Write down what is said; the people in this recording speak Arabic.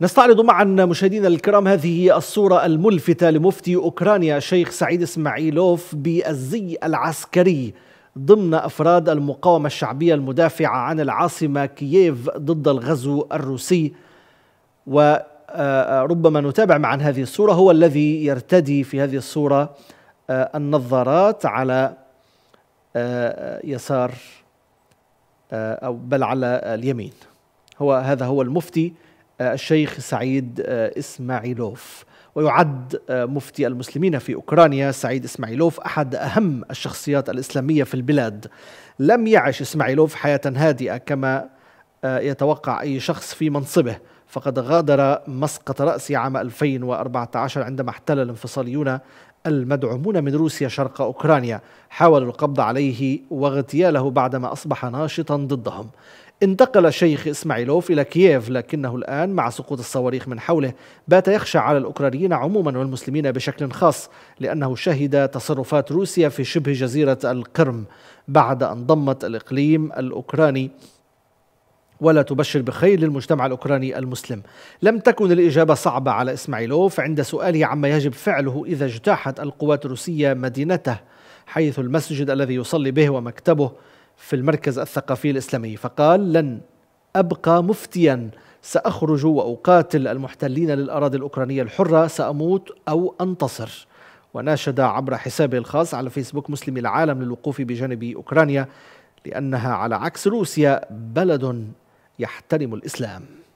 نستعرض معا مشاهدينا الكرام هذه الصورة الملفتة لمفتي أوكرانيا الشيخ سعيد إسماعيلوف بالزي العسكري ضمن أفراد المقاومة الشعبية المدافعة عن العاصمة كييف ضد الغزو الروسي وربما نتابع معا هذه الصورة هو الذي يرتدي في هذه الصورة آه، النظارات على آه، يسار آه، أو بل على اليمين هو هذا هو المفتي آه، الشيخ سعيد آه، اسماعيلوف ويعد آه، مفتي المسلمين في اوكرانيا سعيد اسماعيلوف احد اهم الشخصيات الاسلاميه في البلاد. لم يعش اسماعيلوف حياه هادئه كما يتوقع اي شخص في منصبه، فقد غادر مسقط راسه عام 2014 عندما احتل الانفصاليون المدعومون من روسيا شرق اوكرانيا، حاولوا القبض عليه واغتياله بعدما اصبح ناشطا ضدهم. انتقل شيخ إسماعيلوف إلى كييف لكنه الآن مع سقوط الصواريخ من حوله بات يخشى على الأوكرانيين عموما والمسلمين بشكل خاص لأنه شهد تصرفات روسيا في شبه جزيرة القرم بعد أن ضمت الإقليم الأوكراني ولا تبشر بخير للمجتمع الأوكراني المسلم لم تكن الإجابة صعبة على إسماعيلوف عند سؤاله عما يجب فعله إذا اجتاحت القوات الروسية مدينته حيث المسجد الذي يصلي به ومكتبه في المركز الثقافي الإسلامي فقال لن أبقى مفتيا سأخرج وأقاتل المحتلين للأراضي الأوكرانية الحرة سأموت أو أنتصر وناشد عبر حسابه الخاص على فيسبوك مسلمي العالم للوقوف بجانب أوكرانيا لأنها على عكس روسيا بلد يحترم الإسلام